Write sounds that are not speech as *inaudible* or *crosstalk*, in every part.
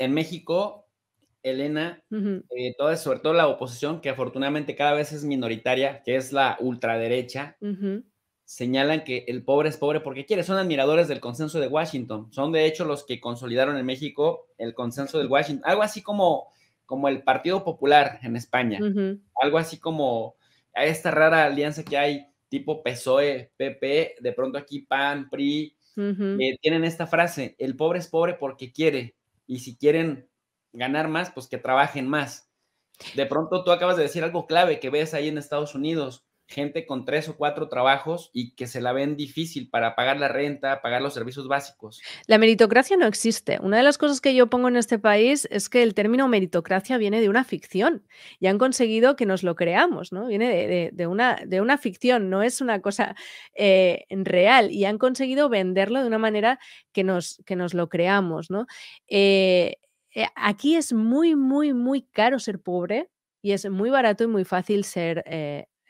en México, Elena, eh, sobre todo la oposición, que afortunadamente cada vez es minoritaria, que es la ultraderecha, señalan que el pobre es pobre porque quiere. Son admiradores del consenso de Washington. Son de hecho los que consolidaron en México el consenso del Washington. Algo así como, como el Partido Popular en España. Algo así como esta rara alianza que hay tipo PSOE, PP, de pronto aquí PAN, PRI, eh, tienen esta frase, el pobre es pobre porque quiere, y si quieren ganar más, pues que trabajen más. De pronto tú acabas de decir algo clave que ves ahí en Estados Unidos gente con tres o cuatro trabajos y que se la ven difícil para pagar la renta, pagar los servicios básicos. La meritocracia no existe. Una de las cosas que yo pongo en este país es que el término meritocracia viene de una ficción y han conseguido que nos lo creamos, ¿no? Viene de, una, de una, ficción, no es una cosa eh, real y han conseguido venderlo de una manera que nos, que nos lo creamos, ¿no? Eh, eh, aquí es muy, muy, muy caro ser pobre, y es muy barato y muy fácil ser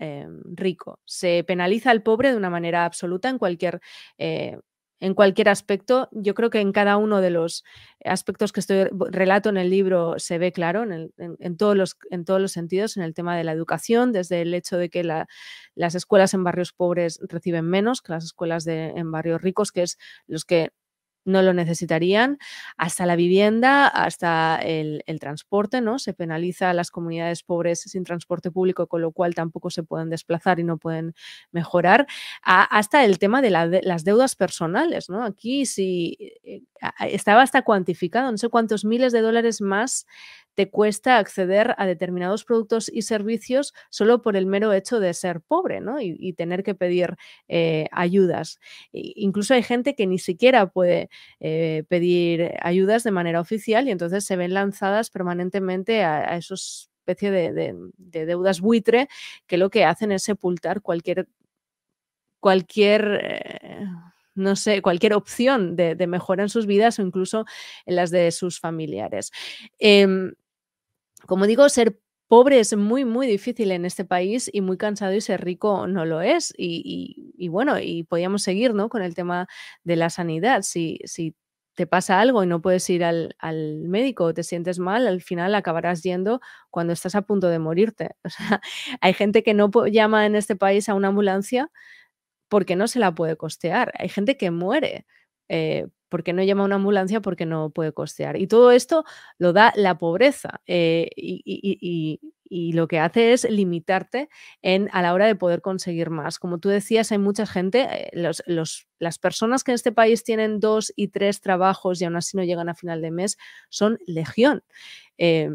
eh, rico. Se penaliza al pobre de una manera absoluta en cualquier, eh, en cualquier aspecto. Yo creo que en cada uno de los aspectos que estoy relato en el libro se ve claro, en, todos, los, en todos los sentidos, en el tema de la educación, desde el hecho de que las escuelas en barrios pobres reciben menos que las escuelas en barrios ricos, que es los que no lo necesitarían, hasta la vivienda, hasta el, transporte, ¿no? Se penaliza a las comunidades pobres sin transporte público, con lo cual tampoco se pueden desplazar y no pueden mejorar, hasta el tema de, de, las deudas personales, ¿no? Aquí sí eh, eh, estaba hasta cuantificado, no sé cuántos miles de dólares más cuesta acceder a determinados productos y servicios solo por el mero hecho de ser pobre y, tener que pedir eh, ayudas. incluso hay gente que ni siquiera puede eh, pedir ayudas de manera oficial y entonces se ven lanzadas permanentemente a, esa especie de, deudas buitre que lo que hacen es sepultar cualquier cualquier eh, no sé, cualquier opción de, mejora en sus vidas o incluso en las de sus familiares. Em, como digo, ser pobre es muy, muy difícil en este país y muy cansado y ser rico no lo es. Y, bueno, y podíamos seguir con el tema de la sanidad. Si, si te pasa algo y no puedes ir al, médico o te sientes mal, al final acabarás yendo cuando estás a punto de morirte. *laughs* hay gente que no llama en este país a una ambulancia porque no se la puede costear. Hay gente que muere eh, porque no llama una ambulancia porque no puede costear. Y todo esto lo da la pobreza eh, y, lo que hace es limitarte en, a la hora de poder conseguir más. Como tú decías, hay mucha gente, eh, las personas que en este país tienen dos y tres trabajos y aún así no llegan a final de mes son legión. Eh,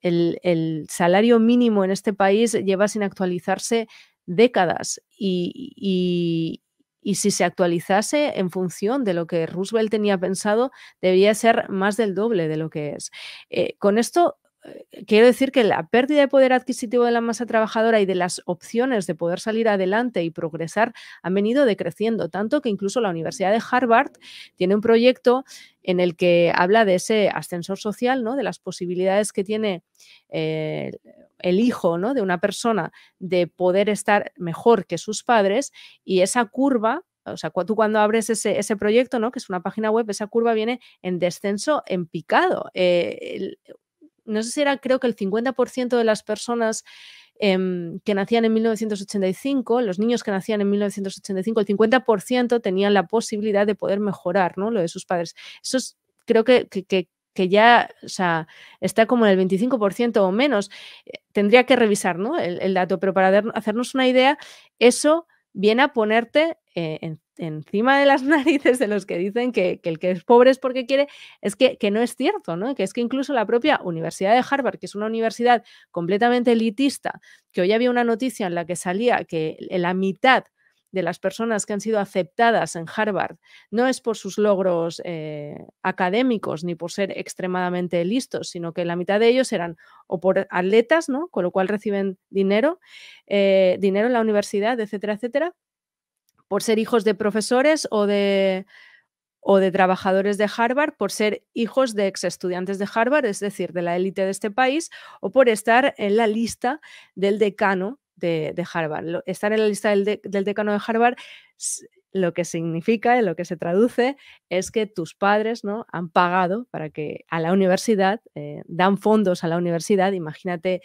el, salario mínimo en este país lleva sin actualizarse décadas y, y si se actualizase en función de lo que Roosevelt tenía pensado, debería ser más del doble de lo que es. Eh, con esto eh, quiero decir que la pérdida de poder adquisitivo de la masa trabajadora y de las opciones de poder salir adelante y progresar han venido decreciendo, tanto que incluso la Universidad de Harvard tiene un proyecto en el que habla de ese ascensor social, ¿no? de las posibilidades que tiene eh, el hijo ¿no? de una persona de poder estar mejor que sus padres y esa curva o sea, tú cuando abres ese, proyecto, ¿no? que es una página web, esa curva viene en descenso, en picado. Eh, no sé si era, creo que el 50% de las personas em, que nacían en 1985, los niños que nacían en 1985, el 50% tenían la posibilidad de poder mejorar ¿no? lo de sus padres. Eso creo que, ya está como en el 25% o menos. Eh, tendría que revisar el, dato, pero para hacernos una idea, eso viene a ponerte eh, en encima de las *laughs* narices de los que dicen que, el que es pobre es porque quiere, es que, no es cierto, ¿no? Que es que incluso la propia Universidad de Harvard, que es una universidad completamente elitista, que hoy había una noticia en la que salía que la mitad de las personas que han sido aceptadas en Harvard no es por sus logros eh, académicos ni por ser extremadamente listos, sino que la mitad de ellos eran o por atletas, ¿no? Con lo cual reciben dinero, eh, dinero en la universidad, etcétera, etcétera, por ser hijos de profesores o de, o de trabajadores de Harvard, por ser hijos de ex estudiantes de Harvard, es decir, de la élite de este país, o por estar en la lista del decano de, Harvard. Estar en la lista del, decano de Harvard lo que significa, lo que se traduce, es que tus padres ¿no? han pagado para que a la universidad, eh, dan fondos a la universidad, imagínate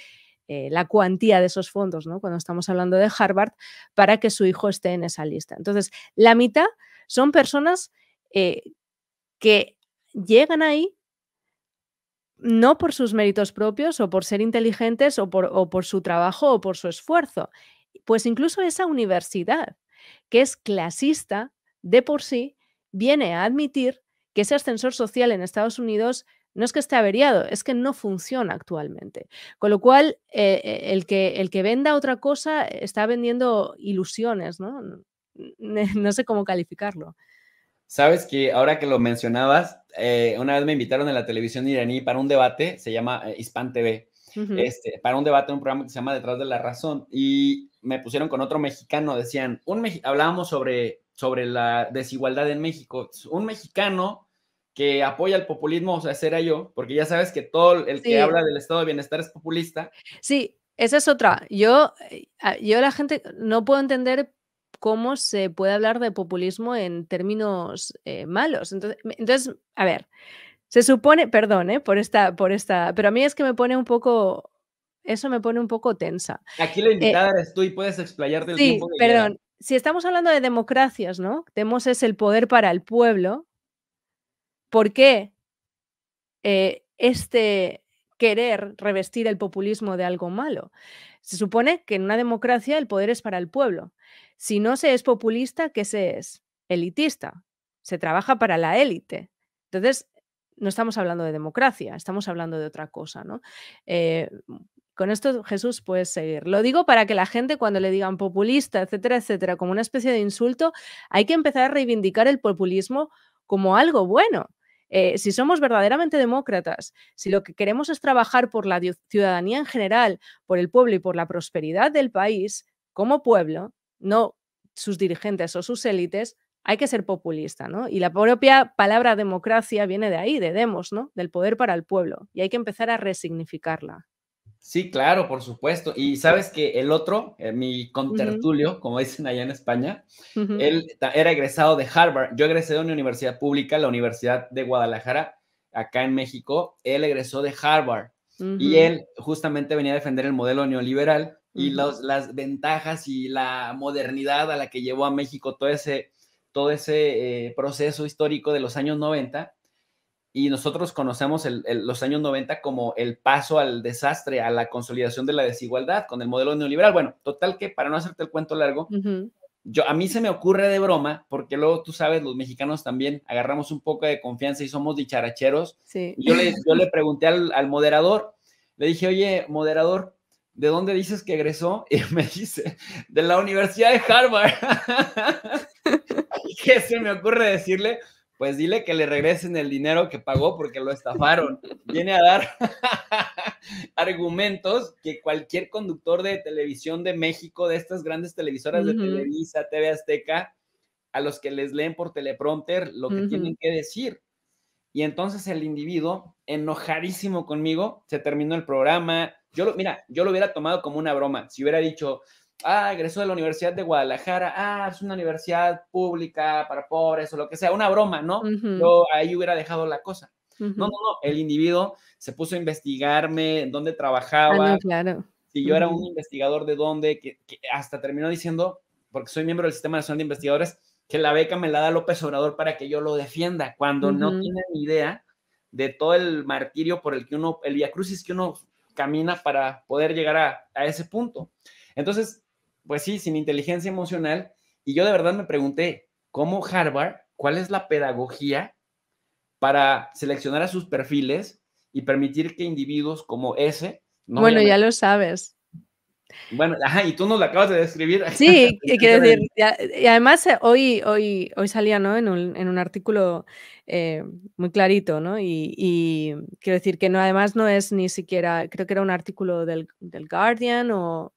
eh, la cuantía de esos fondos, ¿no? cuando estamos hablando de Harvard, para que su hijo esté en esa lista. Entonces, la mitad son personas eh, que llegan ahí no por sus méritos propios o por ser inteligentes o por, o por su trabajo o por su esfuerzo, pues incluso esa universidad que es clasista de por sí, viene a admitir que ese ascensor social en Estados Unidos no es que esté averiado, es que no funciona actualmente. Con lo cual, eh, eh, el, que, el que venda otra cosa eh, está vendiendo ilusiones, ¿no? *laughs* No sé cómo calificarlo. Sabes que ahora que lo mencionabas, una vez me invitaron a la televisión iraní para un debate, se llama Hispan TV, este, para un debate, un programa que se llama Detrás de la Razón, y me pusieron con otro mexicano, decían, un me hablábamos sobre, sobre la desigualdad en México, un mexicano que apoya el populismo, o sea, será yo, porque ya sabes que todo el que habla del estado de bienestar es populista. Sí, esa es otra. Yo, eh, yo la gente no puedo entender cómo se puede hablar de populismo en términos eh, malos. Entonces, entonces, a ver, se supone, perdón, eh, por esta, por esta, pero a mí es que me pone un poco, eso me pone un poco tensa. Aquí la eh, invitada eres tú y puedes explayarte el sí, perdón. Si estamos hablando de democracias, ¿no? Tenemos es el poder para el pueblo, ¿Por qué eh, este querer revestir el populismo de algo malo? Se supone que en una democracia el poder es para el pueblo. Si no se es populista, ¿qué se es? Elitista. Se trabaja para la élite. Entonces, no estamos hablando de democracia, estamos hablando de otra cosa, eh, con esto Jesús puede seguir. Lo digo para que la gente cuando le digan populista, etcétera, etcétera, como una especie de insulto, hay que empezar a reivindicar el populismo como algo bueno. Eh, si somos verdaderamente demócratas, si lo que queremos es trabajar por la ciudadanía en general, por el pueblo y por la prosperidad del país, como pueblo, no sus dirigentes o sus élites, hay que ser populista, ¿no? Y la propia palabra democracia viene de ahí, de demos, ¿no? Del poder para el pueblo, y hay que empezar a resignificarla. Sí, claro, por supuesto. Y sabes que el otro, eh, mi contertulio, como dicen allá en España, él era egresado de Harvard. Yo egresé de una universidad pública, la Universidad de Guadalajara, acá en México. Él egresó de Harvard y él justamente venía a defender el modelo neoliberal y las ventajas y la modernidad a la que llevó a México todo ese, todo ese eh, proceso histórico de los años 90 y nosotros conocemos los años 90 como el paso al desastre, a la consolidación de la desigualdad con el modelo neoliberal. Bueno, total que para no hacerte el cuento largo, yo, a mí se me ocurre de broma, porque luego tú sabes, los mexicanos también agarramos un poco de confianza y somos dicharacheros. yo, le, yo le pregunté al, al moderador, le dije, oye, moderador, ¿de dónde dices que egresó? Y *laughs* me dice, de la Universidad de Harvard. *laughs* ¿Qué se me ocurre decirle? pues dile que le regresen el dinero que pagó porque lo estafaron. Viene a dar *laughs* argumentos que cualquier conductor de televisión de México, de estas grandes televisoras de Televisa, TV Azteca, a los que les leen por teleprompter lo que tienen que decir. Y entonces el individuo, enojadísimo conmigo, se terminó el programa. Yo lo, mira, yo lo hubiera tomado como una broma. Si hubiera dicho, ah, egresó de la Universidad de Guadalajara, ah, es una universidad pública para pobres o lo que sea, una broma, ¿no? Yo ahí hubiera dejado la cosa. No, no, no, el individuo se puso a investigarme dónde trabajaba. Ah, claro. Si yo era un investigador de dónde, que, hasta terminó diciendo, porque soy miembro del Sistema Nacional de Investigadores, que la beca me la da López Obrador para que yo lo defienda, cuando no tiene ni idea de todo el martirio por el que uno, el via que uno camina para poder llegar a, a ese punto. Entonces, pues sí, sin inteligencia emocional. Y yo de verdad me pregunté, ¿cómo Harvard, cuál es la pedagogía para seleccionar a sus perfiles y permitir que individuos como ese... bueno, ya lo sabes. Bueno, ajá, y tú nos lo acabas de describir. Sí, *laughs* quiero decir, y además eh, hoy, hoy, hoy salía ¿no? en, un, artículo eh, muy clarito, ¿no? Y, quiero decir que no, además no es ni siquiera, creo que era un artículo del, del Guardian o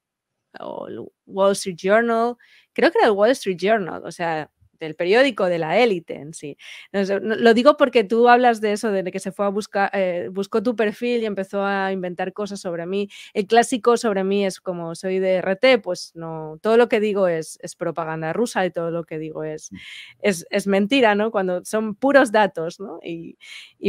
o el Wall Street Journal, creo que era el Wall Street Journal, o sea, del periódico, de la élite en sí. Lo digo porque tú hablas de eso, de que se fue a buscar, eh, buscó tu perfil y empezó a inventar cosas sobre mí. El clásico sobre mí es como soy de RT, pues no, todo lo que digo es, es propaganda rusa y todo lo que digo es, mm. es, mentira, ¿no? Cuando son puros datos, ¿no? Y,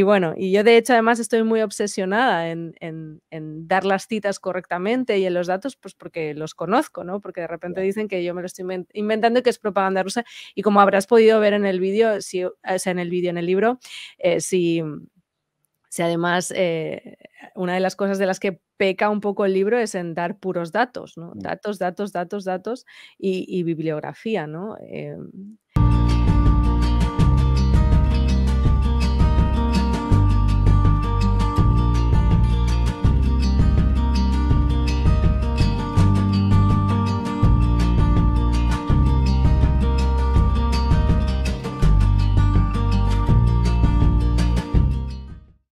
bueno, y yo de hecho además estoy muy obsesionada en, en, dar las citas correctamente y en los datos, pues porque los conozco, ¿no? Porque de repente dicen que yo me lo estoy inventando y que es propaganda rusa y como como habrás podido ver en el vídeo, si, en el vídeo, en el libro, eh, si, además eh, una de las cosas de las que peca un poco el libro es en dar puros datos, ¿no? Mm. Datos, datos, datos, datos y, y bibliografía, ¿no? Em.